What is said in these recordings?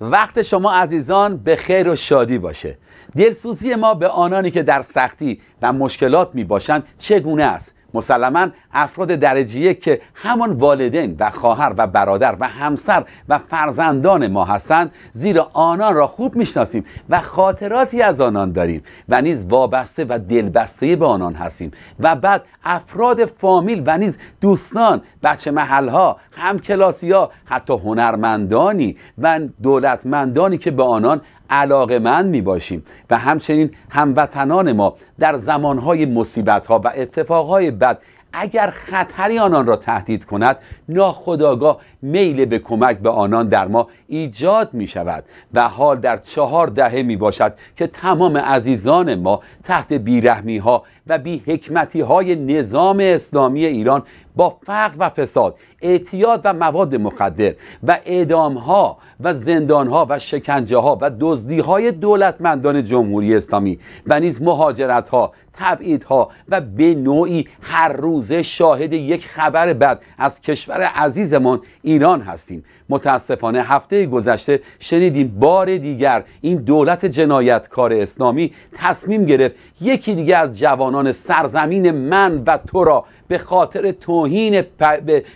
وقت شما عزیزان به خیر و شادی باشه دلسوزی ما به آنانی که در سختی و مشکلات می باشند چگونه است مسلما افراد درجه که همان والدین و خواهر و برادر و همسر و فرزندان ما هستند زیرا آنان را خوب میشناسیم و خاطراتی از آنان داریم و نیز وابسته و دلبسته به آنان هستیم و بعد افراد فامیل و نیز دوستان بچه محلها همکلاسیها ها حتی هنرمندانی و دولتمندانی که به آنان علاقه من می باشیم و همچنین هموطنان ما در زمانهای مصیبت ها و اتفاقهای بد اگر خطری آنان را تهدید کند ناخداگاه میل به کمک به آنان در ما ایجاد می شود و حال در چهار دهه می باشد که تمام عزیزان ما تحت بیرحمی ها و بی های نظام اسلامی ایران با فقر و فساد اعتیاد و مواد مخدر و اعدام ها و زندان ها و شکنجه ها و دزدی های دولتمندان جمهوری اسلامی و نیز مهاجرت ها تبعید ها و به نوعی هر روزه شاهد یک خبر بد از کشور عزیزمان ایران هستیم متاسفانه هفته گذشته شنیدیم بار دیگر این دولت جنایتکار اسلامی تصمیم گرفت یکی دیگه از جوانان سرزمین من و تو را به خاطر تو توهین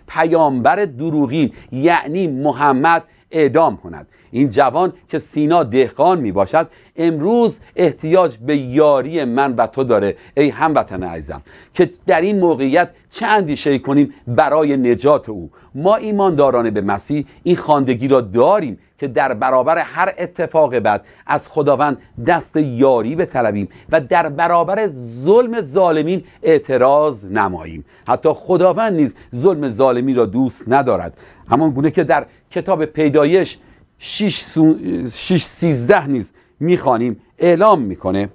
پیامبر دروغین یعنی محمد اعدام کند این جوان که سینا دهقان می باشد امروز احتیاج به یاری من و تو داره ای هموطن عزیزم که در این موقعیت چه اندیشه کنیم برای نجات او ما ایمانداران به مسیح این خاندگی را داریم که در برابر هر اتفاق بد از خداوند دست یاری به طلبیم و در برابر ظلم ظالمین اعتراض نماییم حتی خداوند نیز ظلم ظالمی را دوست ندارد همان گونه که در کتاب پیدایش 613 نیز میخوانیم اعلام میکنه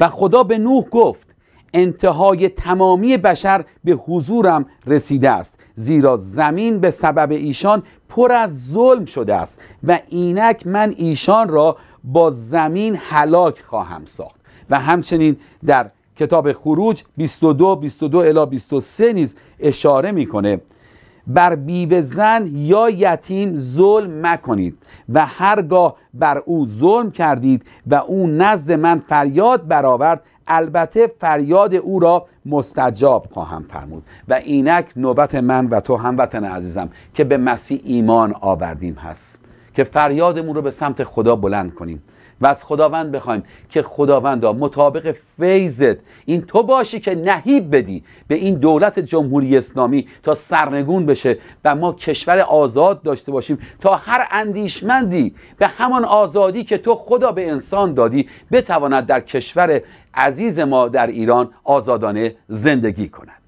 و خدا به نوح گفت انتهای تمامی بشر به حضورم رسیده است زیرا زمین به سبب ایشان پر از ظلم شده است و اینک من ایشان را با زمین هلاک خواهم ساخت و همچنین در کتاب خروج 22 22 الی 23 نیز اشاره میکنه بر بیوه زن یا یتیم ظلم مکنید و هرگاه بر او ظلم کردید و او نزد من فریاد برآورد البته فریاد او را مستجاب خواهم فرمود و اینک نوبت من و تو هموطن عزیزم که به مسیح ایمان آوردیم هست که فریادمون رو به سمت خدا بلند کنیم و از خداوند بخوایم که خداوندا مطابق فیضت این تو باشی که نهیب بدی به این دولت جمهوری اسلامی تا سرنگون بشه و ما کشور آزاد داشته باشیم تا هر اندیشمندی به همان آزادی که تو خدا به انسان دادی بتواند در کشور عزیز ما در ایران آزادانه زندگی کند